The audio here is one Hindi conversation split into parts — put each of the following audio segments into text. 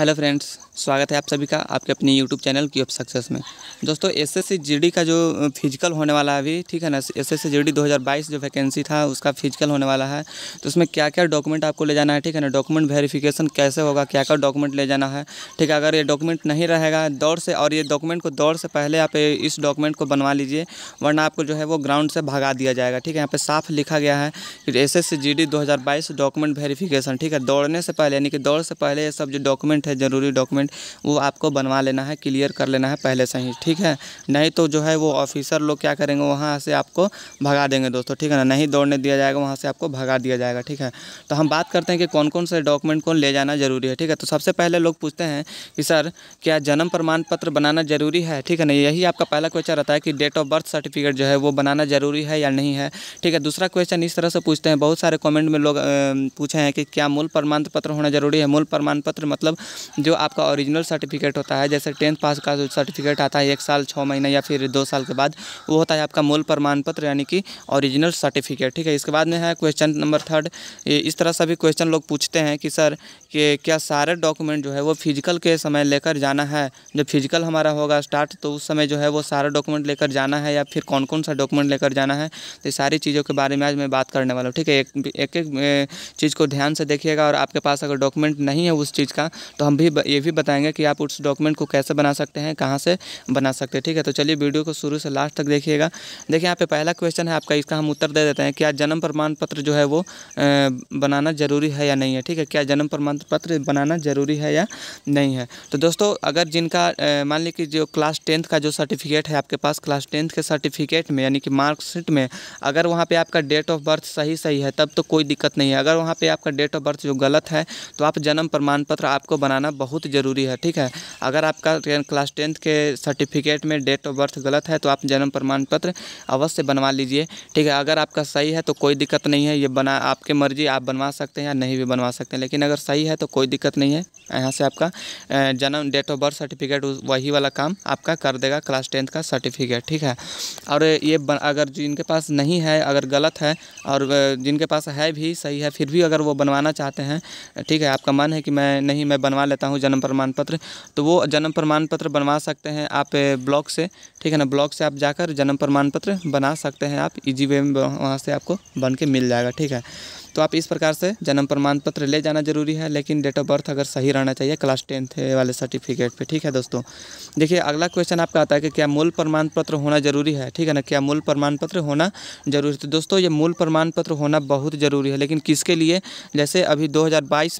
हेलो फ्रेंड्स स्वागत है आप सभी का आपके अपने यूट्यूब चैनल की ऑफ सक्सेस में दोस्तों एस एस का जो फिजिकल होने वाला है अभी ठीक है ना एस एस 2022 जो वैकेंसी था उसका फिजिकल होने वाला है तो उसमें क्या क्या डॉक्यूमेंट आपको ले जाना है ठीक है ना डॉक्यूमेंट वेरीफिकेशन कैसे होगा क्या क्या डॉक्यूमेंट ले जाना है ठीक है अगर ये डॉक्यूमेंट नहीं रहेगा दौड़ से और ये डॉक्यूमेंट को दौड़ से पहले आप इस डॉक्यूमेंट को बनवा लीजिए वरना आपको जो है वो ग्राउंड से भगा दिया जाएगा ठीक है यहाँ पर साफ लिखा गया है कि एस एस डॉक्यूमेंट वेरीफिकेशन ठीक है दौड़ने से पहले यानी कि दौड़ से पहले ये सब जो डॉक्यूमेंट है ज़रूरी डॉक्यूमेंट वो आपको बनवा लेना है क्लियर कर लेना है पहले से ही ठीक है नहीं तो जो है वो ऑफिसर लोग क्या करेंगे वहाँ से आपको भगा देंगे दोस्तों ठीक है ना नहीं दौड़ने दिया जाएगा वहाँ से आपको भगा दिया जाएगा ठीक है तो हम बात करते हैं कि कौन कौन से डॉक्यूमेंट को ले जाना ज़रूरी है ठीक है तो सबसे पहले लोग पूछते हैं कि सर क्या जन्म प्रमाण पत्र बनाना ज़रूरी है ठीक है ना यही आपका पहला क्वेश्चन रहता है कि डेट ऑफ बर्थ सर्टिफिकेट जो है वो बनाना ज़रूरी है या नहीं है ठीक है दूसरा क्वेश्चन इस तरह से पूछते हैं बहुत सारे कमेंट में लोग पूछे हैं कि क्या मूल प्रमाण पत्र होना ज़रूरी है मूल प्रमाण पत्र मतलब जो आपका ओरिजिनल सर्टिफिकेट होता है जैसे टेंथ पास का जो सर्टिफिकेट आता है एक साल छः महीने या फिर दो साल के बाद वो होता है आपका मूल प्रमाण पत्र यानी कि ओरिजिनल सर्टिफिकेट ठीक है इसके बाद में है क्वेश्चन नंबर थर्ड इस तरह सभी क्वेश्चन लोग पूछते हैं कि सर कि क्या सारे डॉक्यूमेंट जो है वो फिजिकल के समय लेकर जाना है जब फिजिकल हमारा होगा स्टार्ट तो उस समय जो है वो सारा डॉक्यूमेंट लेकर जाना है या फिर कौन कौन सा डॉक्यूमेंट लेकर जाना है तो सारी चीज़ों के बारे में आज मैं बात करने वाला हूँ ठीक है एक एक, एक चीज़ को ध्यान से देखिएगा और आपके पास अगर डॉक्यूमेंट नहीं है उस चीज़ का तो हम भी ये भी बताएंगे कि आप उस डॉक्यूमेंट को कैसे बना सकते हैं कहाँ से बना सकते हैं ठीक है तो चलिए वीडियो को शुरू से लास्ट तक देखिएगा देखिए यहाँ पे पहला क्वेश्चन है आपका इसका हम उत्तर दे देते हैं क्या जन्म प्रमाण पत्र जो है वो बनाना ज़रूरी है या नहीं है ठीक है क्या जन्म प्रमाण पत्र बनाना ज़रूरी है या नहीं है तो दोस्तों अगर जिनका मान लीजिए जो क्लास टेंथ का जो सर्टिफिकेट है आपके पास क्लास टेंथ के सर्टिफिकेट में यानी कि मार्कशीट में अगर वहाँ पर आपका डेट ऑफ बर्थ सही सही है तब तो कोई दिक्कत नहीं है अगर वहाँ पर आपका डेट ऑफ बर्थ जो गलत है तो आप जन्म प्रमाण पत्र आपको बना बनाना बहुत ज़रूरी है ठीक है अगर आपका क्लास टेंथ के सर्टिफिकेट में डेट ऑफ बर्थ गलत है तो आप जन्म प्रमाण पत्र अवश्य बनवा लीजिए ठीक है अगर आपका सही है तो कोई दिक्कत नहीं है ये बना आपके मर्जी आप बनवा सकते हैं या नहीं भी बनवा सकते हैं लेकिन अगर सही है तो कोई दिक्कत नहीं है यहाँ से आपका जन्म डेट ऑफ बर्थ सर्टिफिकेट वही वाला काम आपका कर देगा क्लास टेंथ का सर्टिफिकेट ठीक है और ये अगर जिनके पास नहीं है अगर गलत है और जिनके पास है भी सही है फिर भी अगर वो बनवाना चाहते हैं ठीक है आपका मन है कि मैं नहीं मैं बनवा बनवा लेता हूँ जन्म प्रमाण पत्र तो वो जन्म प्रमाण पत्र बनवा सकते हैं आप ब्लॉक से ठीक है ना ब्लॉक से आप जाकर जन्म प्रमाण पत्र बना सकते हैं आप इजी वे में वहाँ से आपको बन के मिल जाएगा ठीक है तो आप इस प्रकार से जन्म प्रमाण पत्र ले जाना जरूरी है लेकिन डेट ऑफ बर्थ अगर सही रहना चाहिए क्लास टेंथ वाले सर्टिफिकेट पे ठीक है दोस्तों देखिए अगला क्वेश्चन आपका आता है कि क्या मूल प्रमाण पत्र होना जरूरी है ठीक है ना क्या मूल प्रमाण पत्र होना जरूरी है तो दोस्तों ये मूल प्रमाण पत्र होना बहुत ज़रूरी है लेकिन किसके लिए जैसे अभी दो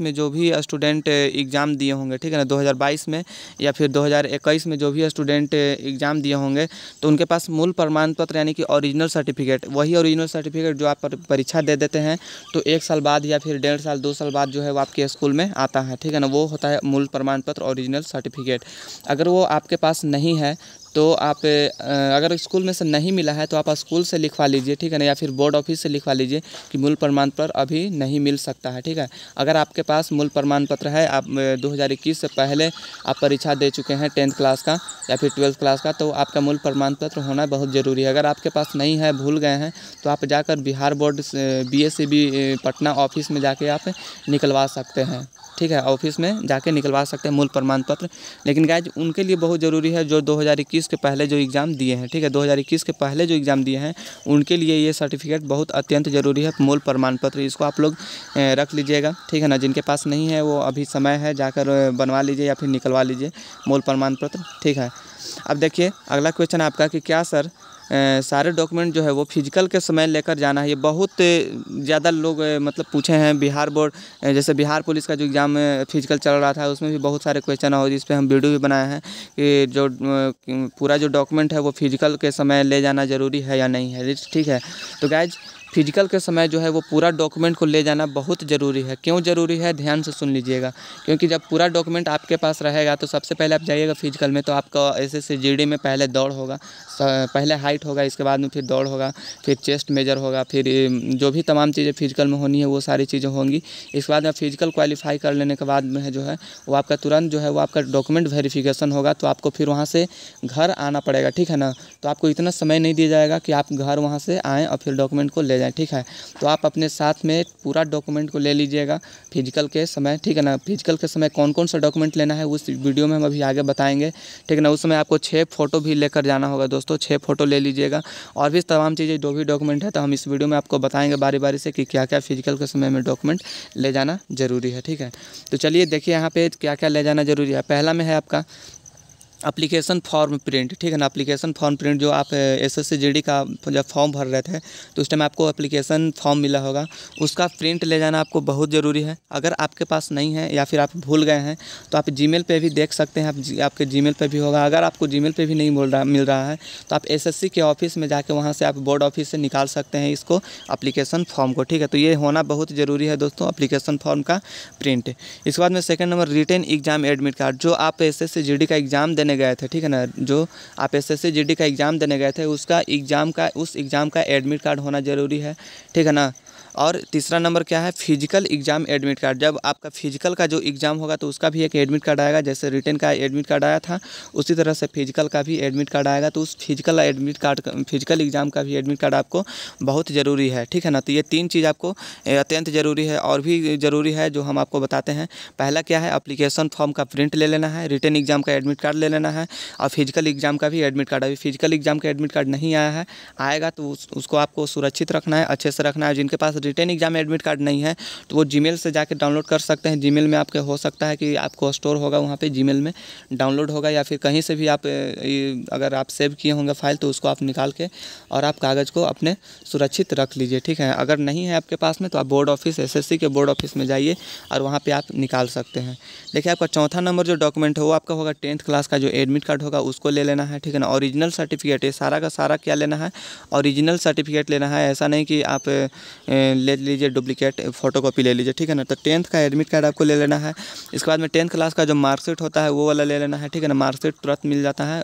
में जो भी स्टूडेंट एग्ज़ाम दिए होंगे ठीक है ना 2022 में या फिर 2021 में जो भी स्टूडेंट एग्ज़ाम दिए होंगे तो उनके पास मूल प्रमाण पत्र यानी कि ओरिजिनल सर्टिफिकेट वही ओरिजिनल सर्टिफिकेट जो आप परीक्षा दे देते हैं तो तो एक साल बाद या फिर डेढ़ साल दो साल बाद जो है वो आपके स्कूल में आता है ठीक है ना वो होता है मूल प्रमाण पत्र ओरिजिनल सर्टिफिकेट अगर वो आपके पास नहीं है तो आप अगर स्कूल में से नहीं मिला है तो आप स्कूल से लिखवा लीजिए ठीक है ना या फिर बोर्ड ऑफिस से लिखवा लीजिए कि मूल प्रमाण पत्र अभी नहीं मिल सकता है ठीक है अगर आपके पास मूल प्रमाण पत्र है आप 2021 से पहले आप परीक्षा दे चुके हैं टेंथ क्लास का या फिर ट्वेल्थ क्लास का तो आपका मूल प्रमाण पत्र होना बहुत ज़रूरी है अगर आपके पास नहीं है भूल गए हैं तो आप जाकर बिहार बोर्ड बी पटना ऑफिस में जाके आप निकलवा सकते हैं ठीक है ऑफिस में जाके निकलवा सकते हैं मूल प्रमाण पत्र लेकिन गाइज उनके लिए बहुत ज़रूरी है जो 2021 के पहले जो एग्ज़ाम दिए हैं ठीक है 2021 के पहले जो एग्ज़ाम दिए हैं उनके लिए ये सर्टिफिकेट बहुत अत्यंत ज़रूरी है मूल प्रमाण पत्र इसको आप लोग रख लीजिएगा ठीक है ना जिनके पास नहीं है वो अभी समय है जाकर बनवा लीजिए या फिर निकलवा लीजिए मूल प्रमाण पत्र ठीक है अब देखिए अगला क्वेश्चन आपका कि क्या सर सारे डॉक्यूमेंट जो है वो फिजिकल के समय लेकर जाना है ये बहुत ज़्यादा लोग मतलब पूछे हैं बिहार बोर्ड जैसे बिहार पुलिस का जो एग्ज़ाम फिजिकल चल रहा था उसमें भी बहुत सारे क्वेश्चन और जिस पर हम वीडियो भी बनाए हैं कि जो पूरा जो डॉक्यूमेंट है वो फिजिकल के समय ले जाना ज़रूरी है या नहीं है ठीक है तो गैज फिजिकल के समय जो है वो पूरा डॉक्यूमेंट को ले जाना बहुत ज़रूरी है क्यों ज़रूरी है ध्यान से सुन लीजिएगा क्योंकि जब पूरा डॉक्यूमेंट आपके पास रहेगा तो सबसे पहले आप जाइएगा फिजिकल में तो आपका ऐसे से जी में पहले दौड़ होगा पहले हाइट होगा इसके बाद में फिर दौड़ होगा फिर चेस्ट मेजर होगा फिर जो भी तमाम चीज़ें फिजिकल में होनी है वो सारी चीज़ें होंगी इसके बाद में फिजिकल क्वालिफाई कर लेने के बाद में जो है वो आपका तुरंत जो है वो आपका डॉक्यूमेंट वेरीफिकेशन होगा तो आपको फिर वहाँ से घर आना पड़ेगा ठीक है ना तो आपको इतना समय नहीं दिया जाएगा कि आप घर वहाँ से आएँ और फिर डॉक्यूमेंट को ले जाएँ ठीक है तो आप अपने साथ में पूरा डॉक्यूमेंट को ले लीजिएगा फिजिकल के समय ठीक है ना फिजिकल के समय कौन कौन सा डॉक्यूमेंट लेना है उस वीडियो में हम अभी आगे बताएंगे ठीक है ना उस समय आपको छः फ़ोटो भी लेकर जाना होगा दोस्तों छः फ़ोटो ले लीजिएगा और भी तमाम चीज़ें जो भी डॉक्यूमेंट है तो हम इस वीडियो में आपको बताएंगे बारी बारी से कि क्या क्या फिजिकल के समय में डॉक्यूमेंट ले जाना ज़रूरी है ठीक है तो चलिए देखिए यहाँ पर क्या क्या ले जाना ज़रूरी है पहला में है आपका अप्लीकेशन फॉर्म प्रिंट ठीक है ना अप्लीकेशन फॉर्म प्रिंट जो आप एस eh, एस का जब फॉर्म भर रहे थे तो उस टाइम आपको अप्लीकेशन फॉर्म मिला होगा उसका प्रिंट ले जाना आपको बहुत ज़रूरी है अगर आपके पास नहीं है या फिर आप भूल गए हैं तो आप जी मेल भी देख सकते हैं आप आपके जी मेल भी होगा अगर आपको जी मेल भी नहीं मिल रहा मिल रहा है तो आप एस के ऑफिस में जाके वहाँ से आप बोर्ड ऑफिस से निकाल सकते हैं इसको अप्लीकेशन फॉर्म को ठीक है तो ये होना बहुत ज़रूरी है दोस्तों अप्लीकेशन फॉर्म का प्रिंट इसके बाद में second number written exam admit card जो आप एस एस का एग्ज़ाम देने देने गए थे ठीक है ना जो आप एस एस का एग्ज़ाम देने गए थे उसका एग्ज़ाम का उस एग्ज़ाम का एडमिट कार्ड होना ज़रूरी है ठीक है ना और तीसरा नंबर क्या है फिजिकल एग्जाम एडमिट कार्ड जब आपका फिजिकल का जो एग्ज़ाम होगा तो उसका भी एक एडमिट कार्ड आएगा जैसे रिटर्न का एडमिट कार्ड आया था उसी तरह से फिजिकल का भी एडमिट कार्ड आएगा तो उस physical admit card physical exam का भी एडमिट कार्ड आपको बहुत ज़रूरी है ठीक है ना तो ये तीन चीज़ आपको अत्यंत ज़रूरी है और भी ज़रूरी है जो हम आपको बताते हैं पहला क्या है अप्लीकेशन फॉर्म का प्रिंट ले लेना है रिटर्न एग्ज़ाम का एडमिट कार्ड ले लेना है और फिजिकल एग्ज़ाम का भी एडमिट कार्ड अभी फिजिकल एग्ज़ाम का एडमिट कार्ड नहीं आया है आएगा तो उसको आपको सुरक्षित रखना है अच्छे से रखना है जिनके पास रिटर्न एग्जाम में एडमिट कार्ड नहीं है तो वो जीमेल से जाकर डाउनलोड कर सकते हैं जीमेल में आपके हो सकता है कि आपको स्टोर होगा वहाँ पे जीमेल में डाउनलोड होगा या फिर कहीं से भी आप अगर आप सेव किए होंगे फाइल तो उसको आप निकाल के और आप कागज़ को अपने सुरक्षित रख लीजिए ठीक है अगर नहीं है आपके पास में तो आप बोर्ड ऑफिस एस के बोर्ड ऑफिस में जाइए और वहाँ पर आप निकाल सकते हैं देखिए आपका चौथा नंबर जो डॉक्यूमेंट है वो आपका होगा टेंथ क्लास का जो एडमिट कार्ड होगा उसको ले लेना है ठीक है ना ऑरिजिनल सर्टिफिकेट ये सारा का सारा क्या लेना है ऑरिजिनल सर्टिफिकेट लेना है ऐसा नहीं कि आप ले लीजिए डुप्लीकेट फोटो कॉपी ले लीजिए ठीक है ना तो टेंथ का एडमिट कार्ड आपको ले लेना है इसके बाद में टेंथ क्लास का जो मार्कशीट होता है वो वाला ले लेना है ठीक है ना मार्कशीट तुरंत मिल जाता है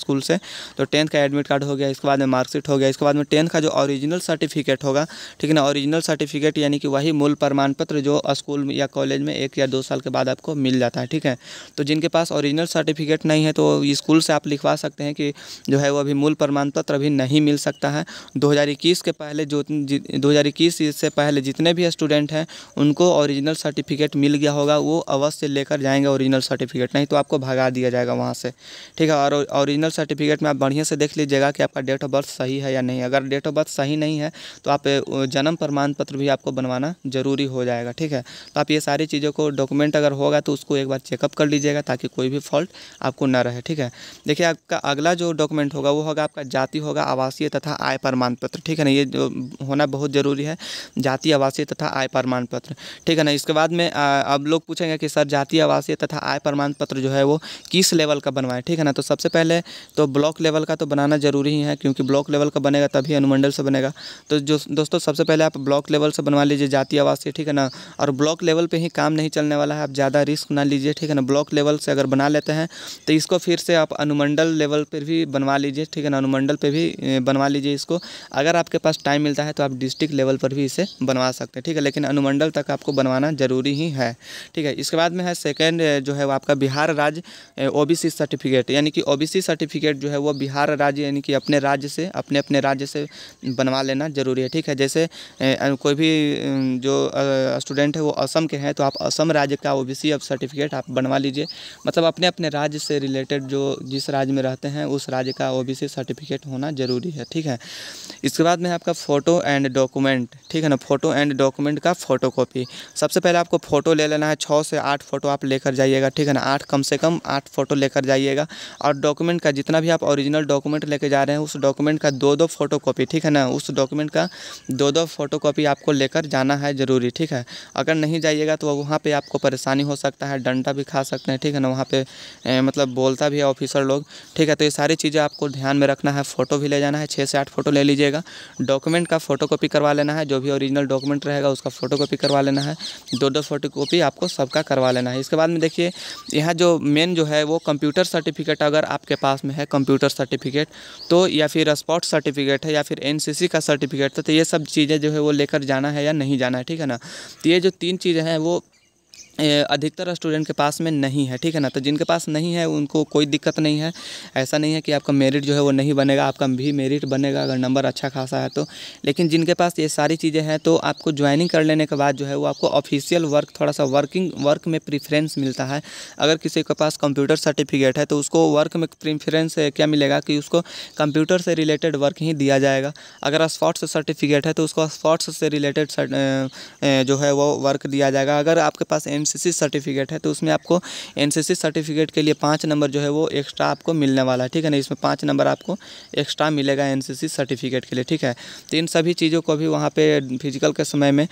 स्कूल से तो टेंथ का एडमिट कार्ड हो गया इसके बाद में मार्कशीट हो गया इसके बाद में टेंथ का जो ऑरिजिनल सर्टिफिकेट होगा ठीक है ना ऑरिजिनल सर्टिफिकेट यानी कि वही मूल प्रमाण पत्र जो स्कूल या कॉलेज में एक या दो साल के बाद आपको मिल जाता है ठीक है तो जिनके पास ऑरिजिनल सर्टिफिकेट नहीं है तो स्कूल से आप लिखवा सकते हैं कि जो है वो अभी मूल प्रमाण पत्र अभी नहीं मिल सकता है दो के पहले जो दो इस से पहले जितने भी स्टूडेंट हैं उनको ओरिजिनल सर्टिफिकेट मिल गया होगा वो अवश्य लेकर जाएंगे ओरिजिनल सर्टिफिकेट नहीं तो आपको भगा दिया जाएगा वहाँ से ठीक है और ओरिजिनल सर्टिफिकेट में आप बढ़िया से देख लीजिएगा कि आपका डेट ऑफ बर्थ सही है या नहीं अगर डेट ऑफ बर्थ सही नहीं है तो आप जन्म प्रमाण पत्र भी आपको बनवाना ज़रूरी हो जाएगा ठीक है तो आप ये सारी चीज़ों को डॉक्यूमेंट अगर होगा तो उसको एक बार चेकअप कर लीजिएगा ताकि कोई भी फॉल्ट आपको ना रहे ठीक है देखिए आपका अगला जो डॉक्यूमेंट होगा वो होगा आपका जाति होगा आवासीय तथा आय प्रमाण पत्र ठीक है ना ये जो होना बहुत ज़रूरी है जाति आवासीय तथा आय प्रमाण पत्र ठीक है ना इसके बाद में अब लोग पूछेंगे कि सर जाति आवासीय तथा आय प्रमाण पत्र जो है वो किस लेवल का बनवाएं ठीक है ना तो सबसे पहले तो ब्लॉक लेवल का तो बनाना ज़रूरी ही है क्योंकि ब्लॉक लेवल का बनेगा तभी अनुमंडल से बनेगा तो जो दोस्तों सबसे पहले आप ब्लॉक लेवल से बनवा लीजिए जाति आवासीय ठीक है ना और ब्लॉक लेवल पर ही काम नहीं चलने वाला है आप ज़्यादा रिस्क ना लीजिए ठीक है ना ब्लॉक लेवल से अगर बना लेते हैं तो इसको फिर से आप अनुमंडल लेवल पर भी बनवा लीजिए ठीक है ना अनुमंडल पर भी बनवा लीजिए इसको अगर आपके पास टाइम मिलता है तो आप डिस्ट्रिक्ट लेवल पर पर भी इसे बनवा सकते हैं ठीक है लेकिन अनुमंडल तक आपको बनवाना ज़रूरी ही है ठीक है इसके बाद में है सेकेंड जो है वो आपका बिहार राज्य ओबीसी सर्टिफिकेट यानी कि ओबीसी सर्टिफिकेट जो है वो बिहार राज्य यानी कि अपने राज्य से अपने अपने राज्य से बनवा लेना ज़रूरी है ठीक है जैसे कोई भी जो स्टूडेंट है वो असम के हैं तो आप असम राज्य का ओ बी सर्टिफिकेट आप बनवा लीजिए मतलब अपने अपने राज्य से रिलेटेड जो जिस राज्य में रहते हैं उस राज्य का ओ सर्टिफिकेट होना ज़रूरी है ठीक है इसके बाद में आपका फ़ोटो एंड डॉक्यूमेंट ठीक है ना फ़ोटो एंड डॉक्यूमेंट का फ़ोटो कॉपी सबसे पहले आपको फ़ोटो ले लेना है छः से आठ फ़ोटो आप लेकर जाइएगा ठीक है ना आठ कम से कम आठ फ़ोटो लेकर जाइएगा और डॉक्यूमेंट का जितना भी आप ओरिजिनल डॉक्यूमेंट लेकर जा रहे हैं उस डॉक्यूमेंट का दो दो फोटो कॉपी ठीक है ना उस डॉक्यूमेंट का दो दो फोटो कॉपी आपको लेकर जाना है ज़रूरी ठीक है अगर नहीं जाइएगा तो वहाँ पर आपको परेशानी हो सकता है डंडा भी खा सकते हैं ठीक है ना वहाँ पर मतलब बोलता भी है ऑफिसर लोग ठीक है तो ये सारी चीज़ें आपको ध्यान में रखना है फ़ोटो भी ले जाना है छः से आठ फ़ोटो ले लीजिएगा डॉक्यूमेंट का फ़ोटो करवा लेना है जो भी ओरिजिनल डॉक्यूमेंट रहेगा उसका फ़ोटो कॉपी करवा लेना है दो दो फोटो कॉपी आपको सबका करवा लेना है इसके बाद में देखिए यहाँ जो मेन जो है वो कंप्यूटर सर्टिफिकेट अगर आपके पास में है कंप्यूटर सर्टिफिकेट तो या फिर स्पॉट सर्टिफिकेट है या फिर एन का सर्टिफिकेट तो ये सब चीज़ें जो है वो लेकर जाना है या नहीं जाना है ठीक है ना तो ये जो तीन चीज़ें हैं वो अधिकतर स्टूडेंट के पास में नहीं है ठीक है ना तो जिनके पास नहीं है उनको कोई दिक्कत नहीं है ऐसा नहीं है कि आपका मेरिट जो है वो नहीं बनेगा आपका भी मेरिट बनेगा अगर नंबर अच्छा खासा है तो लेकिन जिनके पास ये सारी चीज़ें हैं तो आपको ज्वाइनिंग कर लेने के बाद जो है वो आपको ऑफिशियल वर्क थोड़ा सा वर्किंग वर्क में प्रिफ्रेंस मिलता है अगर किसी के पास कंप्यूटर सर्टिफिकेट है तो उसको वर्क में प्रीफ्रेंस क्या मिलेगा कि उसको कंप्यूटर से रिलेटेड वर्क ही दिया जाएगा अगर स्पॉर्ट्स सर्टिफिकेट है तो उसको स्पॉर्ट्स से रिलेटेड जो है वो वर्क दिया जाएगा अगर आपके पास एम एनसीसी सर्टिफिकेट है तो उसमें आपको एनसीसी सर्टिफिकेट के लिए पाँच नंबर जो है वो एक्स्ट्रा आपको मिलने वाला है ठीक है ना इसमें पाँच नंबर आपको एक्स्ट्रा मिलेगा एनसीसी सर्टिफिकेट के लिए ठीक है तो इन सभी चीज़ों को भी वहाँ पर फिजिकल के समय में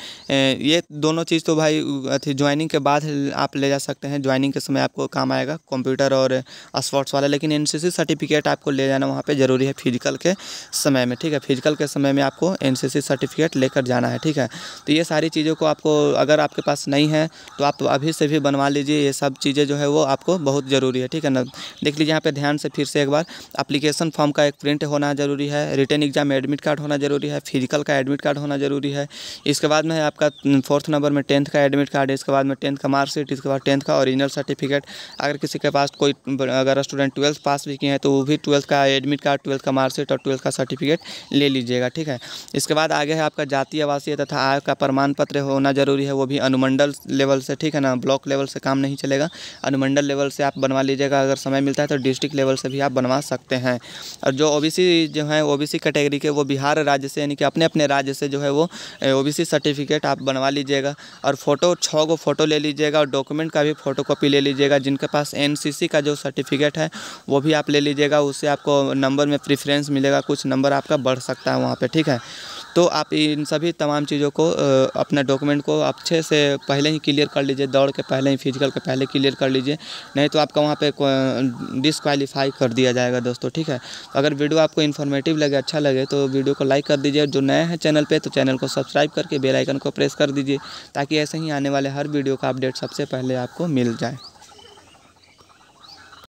ये दोनों चीज़ तो भाई अथी ज्वाइनिंग के बाद आप ले जा सकते हैं ज्वाइनिंग के समय आपको काम आएगा कंप्यूटर और स्पोर्ट्स वाला लेकिन एन सर्टिफिकेट आपको ले जाना वहाँ पर ज़रूरी है फिजिकल के समय में ठीक है फिजिकल के समय में आपको एन सर्टिफिकेट लेकर जाना है ठीक है तो ये सारी चीज़ों को आपको अगर आपके पास नहीं है तो आप तो अभी से भी बनवा लीजिए ये सब चीज़ें जो है वो आपको बहुत ज़रूरी है ठीक है ना देख लीजिए यहाँ पे ध्यान से फिर से एक बार अप्लीकेशन फॉर्म का एक प्रिंट होना ज़रूरी है रिटर्न एग्जाम एडमिट कार्ड होना ज़रूरी है फिजिकल का एडमिट कार्ड होना ज़रूरी है इसके बाद में आपका फोर्थ नंबर में टेंथ का एडमिट कार्ड इसके बाद में टेंथ का मार्कशीट इसके बाद टेंथ का ऑरिजिनल सर्टिफिकेट अगर किसी के पास कोई अगर स्टूडेंट ट्वेल्थ पास भी किए हैं तो वो भी ट्वेल्थ का एडमिट कार्ड ट्वेल्थ का मार्कशीट और ट्वेल्थ का सर्टिफिकेट ले लीजिएगा ठीक है इसके बाद आगे है आपका जाति आवासीय तथा आय का प्रमाण पत्र होना जरूरी है वो भी अनुमंडल लेवल से ठीक ठीक है ना ब्लॉक लेवल से काम नहीं चलेगा अनुमंडल लेवल से आप बनवा लीजिएगा अगर समय मिलता है तो डिस्ट्रिक्ट लेवल से भी आप बनवा सकते हैं और जो ओ जो है ओ कैटेगरी के वो बिहार राज्य से यानी कि अपने अपने राज्य से जो है वो ओ सर्टिफिकेट आप बनवा लीजिएगा और फ़ोटो छः गो फ़ोटो ले लीजिएगा और डॉक्यूमेंट का भी फ़ोटो ले लीजिएगा जिनके पास एन का जो सर्टिफिकेट है वो भी आप ले लीजिएगा उससे आपको नंबर में प्रिफ्रेंस मिलेगा कुछ नंबर आपका बढ़ सकता है वहाँ पर ठीक है तो आप इन सभी तमाम चीज़ों को अपना डॉक्यूमेंट को अच्छे से पहले ही क्लियर कर लीजिए दौड़ के पहले ही फिजिकल के पहले क्लियर कर लीजिए नहीं तो आपका वहाँ पर डिसक्वालीफाई कर दिया जाएगा दोस्तों ठीक है तो अगर वीडियो आपको इन्फॉर्मेटिव लगे अच्छा लगे तो वीडियो को लाइक कर दीजिए जो नए हैं चैनल पर तो चैनल को सब्सक्राइब करके बेलाइकन को प्रेस कर दीजिए ताकि ऐसे ही आने वाले हर वीडियो का अपडेट सबसे पहले आपको मिल जाए